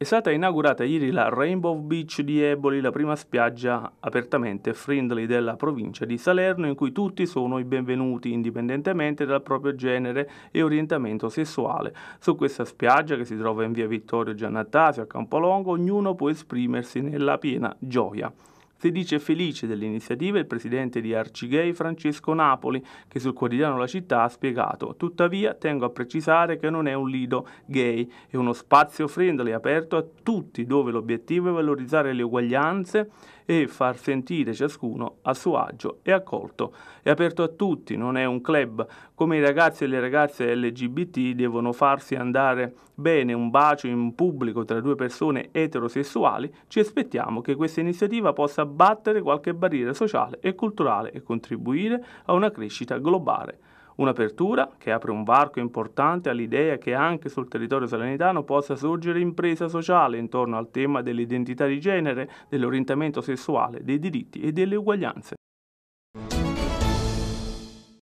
È stata inaugurata ieri la Rainbow Beach di Eboli, la prima spiaggia apertamente friendly della provincia di Salerno in cui tutti sono i benvenuti indipendentemente dal proprio genere e orientamento sessuale. Su questa spiaggia che si trova in via Vittorio Giannatasio a Campolongo ognuno può esprimersi nella piena gioia. Si dice felice dell'iniziativa il presidente di Arcigay Francesco Napoli, che sul quotidiano La Città ha spiegato «Tuttavia tengo a precisare che non è un lido gay, è uno spazio friendly aperto a tutti dove l'obiettivo è valorizzare le uguaglianze e far sentire ciascuno a suo agio e accolto. È aperto a tutti, non è un club. Come i ragazzi e le ragazze LGBT devono farsi andare bene un bacio in pubblico tra due persone eterosessuali, ci aspettiamo che questa iniziativa possa abbattere qualche barriera sociale e culturale e contribuire a una crescita globale. Un'apertura che apre un varco importante all'idea che anche sul territorio salernitano possa sorgere impresa sociale intorno al tema dell'identità di genere, dell'orientamento sessuale, dei diritti e delle uguaglianze.